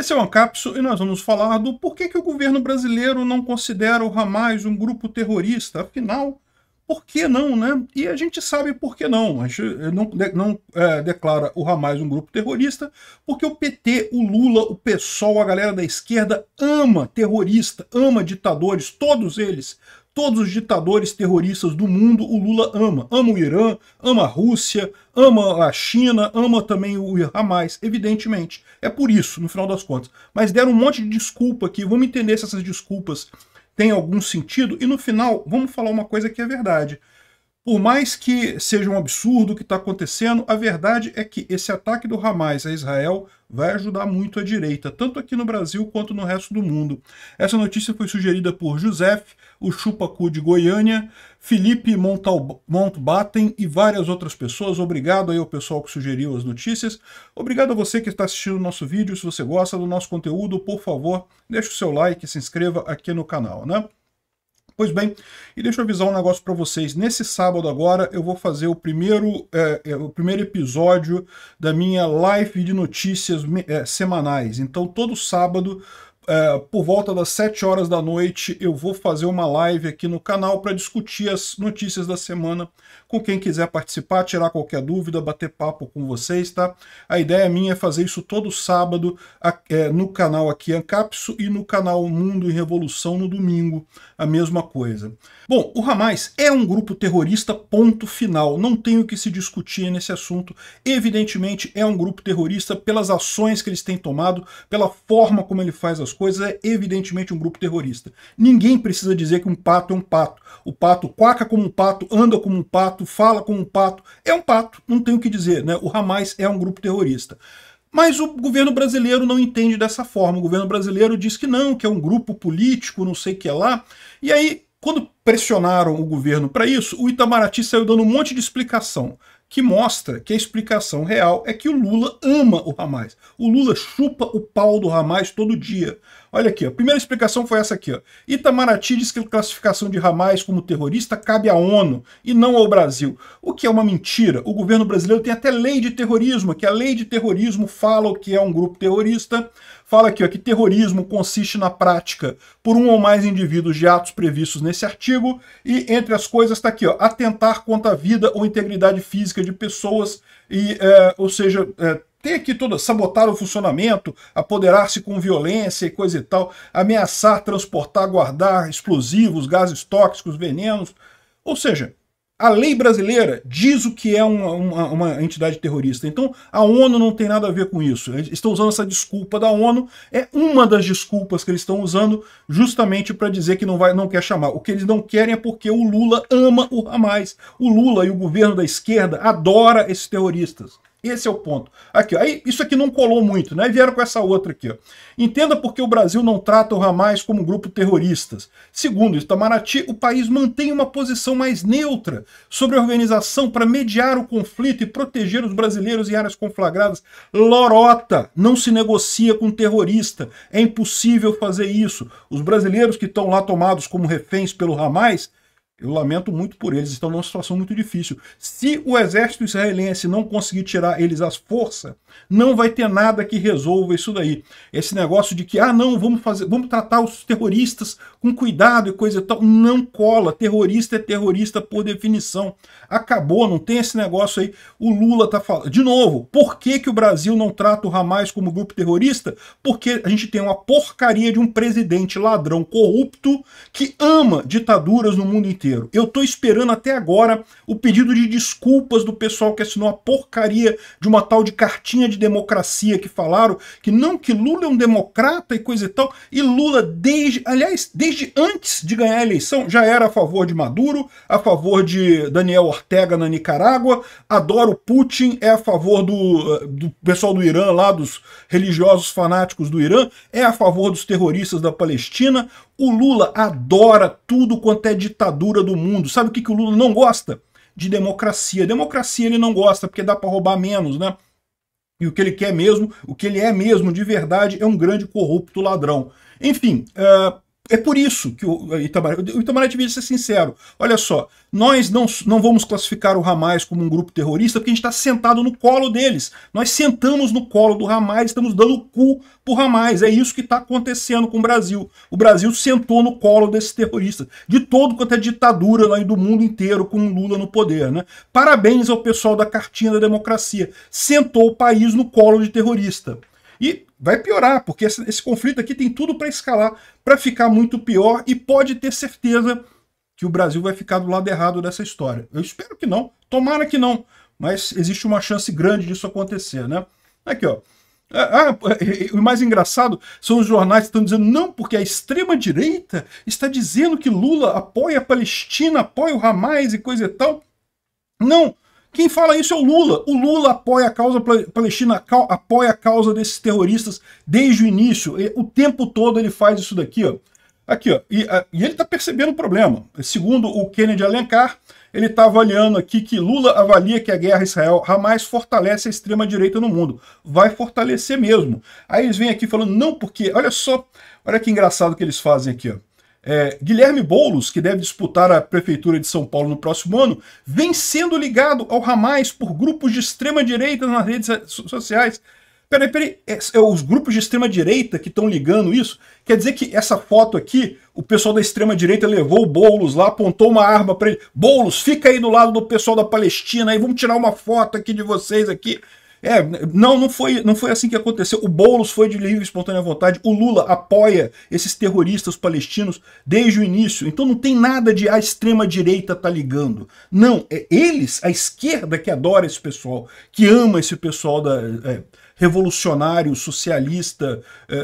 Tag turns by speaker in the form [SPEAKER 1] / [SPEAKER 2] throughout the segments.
[SPEAKER 1] Esse é o Ancapso e nós vamos falar do porquê que o governo brasileiro não considera o Hamas um grupo terrorista. Afinal, por que não, né? E a gente sabe por que não. A gente não, não é, declara o Hamas um grupo terrorista, porque o PT, o Lula, o PSOL, a galera da esquerda ama terrorista, ama ditadores, todos eles. Todos os ditadores terroristas do mundo o Lula ama. Ama o Irã, ama a Rússia, ama a China, ama também o Hamas, evidentemente. É por isso, no final das contas. Mas deram um monte de desculpa aqui. Vamos entender se essas desculpas tem algum sentido? E no final, vamos falar uma coisa que é verdade. Por mais que seja um absurdo o que está acontecendo, a verdade é que esse ataque do Hamas a Israel vai ajudar muito a direita, tanto aqui no Brasil quanto no resto do mundo. Essa notícia foi sugerida por José, o Chupacu de Goiânia, Felipe Montbatten e várias outras pessoas. Obrigado aí ao pessoal que sugeriu as notícias. Obrigado a você que está assistindo o nosso vídeo. Se você gosta do nosso conteúdo, por favor, deixe o seu like e se inscreva aqui no canal, né? Pois bem, e deixa eu avisar um negócio para vocês. Nesse sábado agora eu vou fazer o primeiro, é, é o primeiro episódio da minha live de notícias é, semanais. Então todo sábado, é, por volta das 7 horas da noite, eu vou fazer uma live aqui no canal para discutir as notícias da semana com quem quiser participar, tirar qualquer dúvida, bater papo com vocês, tá? A ideia minha é fazer isso todo sábado é, no canal aqui Ancapsu e no canal Mundo em Revolução no domingo, a mesma coisa. Bom, o Hamas é um grupo terrorista ponto final, não tem o que se discutir nesse assunto. Evidentemente é um grupo terrorista pelas ações que eles têm tomado, pela forma como ele faz as coisas, é evidentemente um grupo terrorista. Ninguém precisa dizer que um pato é um pato. O pato quaca como um pato, anda como um pato, pato, fala com um pato. É um pato, não tem o que dizer. Né? O Hamas é um grupo terrorista. Mas o governo brasileiro não entende dessa forma. O governo brasileiro diz que não, que é um grupo político, não sei o que é lá. E aí, quando pressionaram o governo para isso, o Itamaraty saiu dando um monte de explicação, que mostra que a explicação real é que o Lula ama o Hamas. O Lula chupa o pau do Hamas todo dia. Olha aqui, a primeira explicação foi essa aqui. Ó. Itamaraty diz que a classificação de Ramais como terrorista cabe à ONU e não ao Brasil, o que é uma mentira. O governo brasileiro tem até lei de terrorismo, que a lei de terrorismo fala o que é um grupo terrorista, fala aqui ó, que terrorismo consiste na prática por um ou mais indivíduos de atos previstos nesse artigo, e entre as coisas está aqui, ó, atentar contra a vida ou integridade física de pessoas, e, é, ou seja, é, tem aqui toda sabotar o funcionamento, apoderar-se com violência e coisa e tal, ameaçar, transportar, guardar explosivos, gases tóxicos, venenos. Ou seja, a lei brasileira diz o que é uma, uma, uma, entidade terrorista. Então a ONU não tem nada a ver com isso. Eles estão usando essa desculpa da ONU, é uma das desculpas que eles estão usando justamente para dizer que não, vai, não quer chamar. O que eles não querem é porque o Lula ama o Hamas. O Lula e o governo da esquerda adora esses terroristas. Esse é o ponto. Aqui, aí isso aqui não colou muito, né? E vieram com essa outra aqui. Ó. Entenda por que o Brasil não trata o Hamas como grupo terroristas. Segundo Itamaraty, o país mantém uma posição mais neutra sobre a organização para mediar o conflito e proteger os brasileiros em áreas conflagradas. Lorota, não se negocia com terrorista. É impossível fazer isso. Os brasileiros que estão lá tomados como reféns pelo Hamas eu lamento muito por eles, estão numa situação muito difícil. Se o exército israelense não conseguir tirar eles às forças, não vai ter nada que resolva isso daí. Esse negócio de que, ah, não, vamos fazer, vamos tratar os terroristas com cuidado e coisa e tal, não cola. Terrorista é terrorista por definição. Acabou, não tem esse negócio aí. O Lula tá falando. De novo, por que, que o Brasil não trata o Hamas como grupo terrorista? Porque a gente tem uma porcaria de um presidente ladrão corrupto que ama ditaduras no mundo inteiro inteiro. Eu estou esperando até agora o pedido de desculpas do pessoal que assinou a porcaria de uma tal de cartinha de democracia que falaram que não, que Lula é um democrata e coisa e tal. E Lula, desde, aliás, desde antes de ganhar a eleição, já era a favor de Maduro, a favor de Daniel Ortega na Nicarágua, adora o Putin, é a favor do, do pessoal do Irã lá, dos religiosos fanáticos do Irã, é a favor dos terroristas da Palestina. O Lula adora tudo quanto é ditadura loucura do mundo. Sabe o que, que o Lula não gosta? De democracia. Democracia ele não gosta, porque dá para roubar menos, né? E o que ele quer mesmo, o que ele é mesmo de verdade, é um grande corrupto ladrão. Enfim, uh, é por isso que o Itamaraty, o Itamaraty devia ser sincero. Olha só, nós não, não vamos classificar o Hamas como um grupo terrorista porque a gente está sentado no colo deles. Nós sentamos no colo do Hamas, estamos dando o cu pro Hamas. É isso que está acontecendo com o Brasil. O Brasil sentou no colo desses terroristas. De todo quanto é ditadura lá do mundo inteiro com Lula no poder. Né? Parabéns ao pessoal da Cartinha da Democracia. Sentou o país no colo de terrorista. E vai piorar, porque esse, esse conflito aqui tem tudo para escalar, para ficar muito pior e pode ter certeza que o Brasil vai ficar do lado errado dessa história. Eu espero que não, tomara que não, mas existe uma chance grande disso acontecer, né? Aqui, ó. Ah, ah o mais engraçado são os jornais que estão dizendo não, porque a extrema-direita está dizendo que Lula apoia a Palestina, apoia o Hamas e coisa e tal. Não, quem fala isso é o Lula. O Lula apoia a causa palestina, apoia a causa desses terroristas desde o início. O tempo todo ele faz isso daqui, ó. Aqui, ó. E, a, e ele está percebendo o problema. Segundo o Kennedy Alencar, ele está avaliando aqui que Lula avalia que a guerra Israel-Hamas fortalece a extrema-direita no mundo. Vai fortalecer mesmo. Aí eles vêm aqui falando, não, porque, olha só, olha que engraçado que eles fazem aqui, ó. É, Guilherme Boulos, que deve disputar a Prefeitura de São Paulo no próximo ano, vem sendo ligado ao Ramais por grupos de extrema-direita nas redes sociais. Peraí, peraí, é, é os grupos de extrema-direita que estão ligando isso? Quer dizer que essa foto aqui, o pessoal da extrema-direita levou o Boulos lá, apontou uma arma para ele. Boulos, fica aí do lado do pessoal da Palestina aí, vamos tirar uma foto aqui de vocês aqui. É, não, não foi, não foi assim que aconteceu. O Boulos foi de livre e espontânea vontade. O Lula apoia esses terroristas palestinos desde o início. Então não tem nada de a extrema-direita tá ligando. Não, é eles, a esquerda que adora esse pessoal, que ama esse pessoal da, é, revolucionário, socialista, é, é,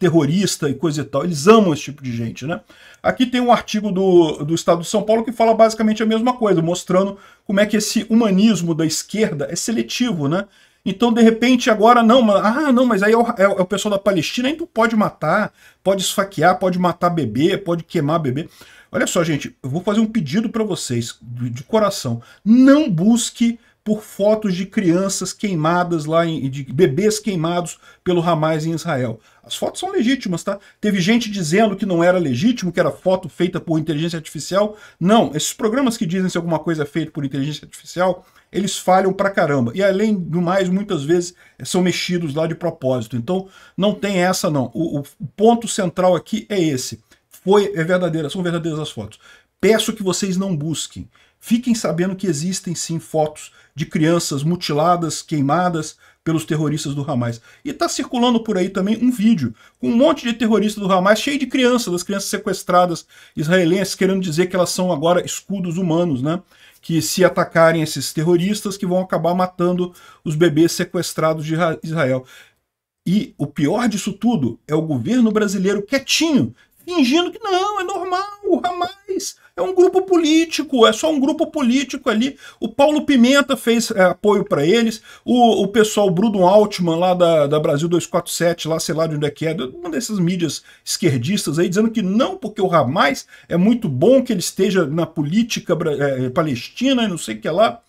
[SPEAKER 1] terrorista e coisa e tal. Eles amam esse tipo de gente, né? Aqui tem um artigo do, do Estado de São Paulo que fala basicamente a mesma coisa, mostrando como é que esse humanismo da esquerda é seletivo, né? Então, de repente, agora não, ah, não, mas aí é o, é o é pessoal da Palestina, ainda pode matar, pode esfaquear, pode matar bebê, pode queimar bebê. Olha só, gente, eu vou fazer um pedido para vocês, de, de coração. Não busque por fotos de crianças queimadas lá, em, de bebês queimados pelo Hamas em Israel. As fotos são legítimas, tá? Teve gente dizendo que não era legítimo, que era foto feita por inteligência artificial. Não, esses programas que dizem se alguma coisa é feita por inteligência artificial, eles falham pra caramba. E além do mais, muitas vezes eh, são mexidos lá de propósito. Então não tem essa não. O, o ponto central aqui é esse. Foi, é verdadeira, são verdadeiras as fotos. Peço que vocês não busquem. Fiquem sabendo que existem sim fotos de crianças mutiladas, queimadas pelos terroristas do Hamas. E está circulando por aí também um vídeo com um monte de terroristas do Hamas cheio de crianças, das crianças sequestradas israelenses, querendo dizer que elas são agora escudos humanos, né? que se atacarem esses terroristas que vão acabar matando os bebês sequestrados de Israel. E o pior disso tudo é o governo brasileiro quietinho, fingindo que não, é normal, o Hamas fez. É um grupo político, é só um grupo político ali. O Paulo Pimenta fez é, apoio para eles, o, o pessoal Bruno Altman lá da, da Brasil 247, lá sei lá de onde é que é, uma dessas mídias esquerdistas aí, dizendo que não, porque o Hamas é muito bom que ele esteja na política é, palestina e não sei o que lá.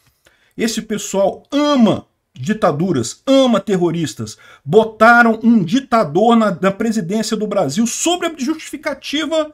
[SPEAKER 1] Esse pessoal ama ditaduras, ama terroristas, botaram um ditador na, na presidência do Brasil sobre a justificativa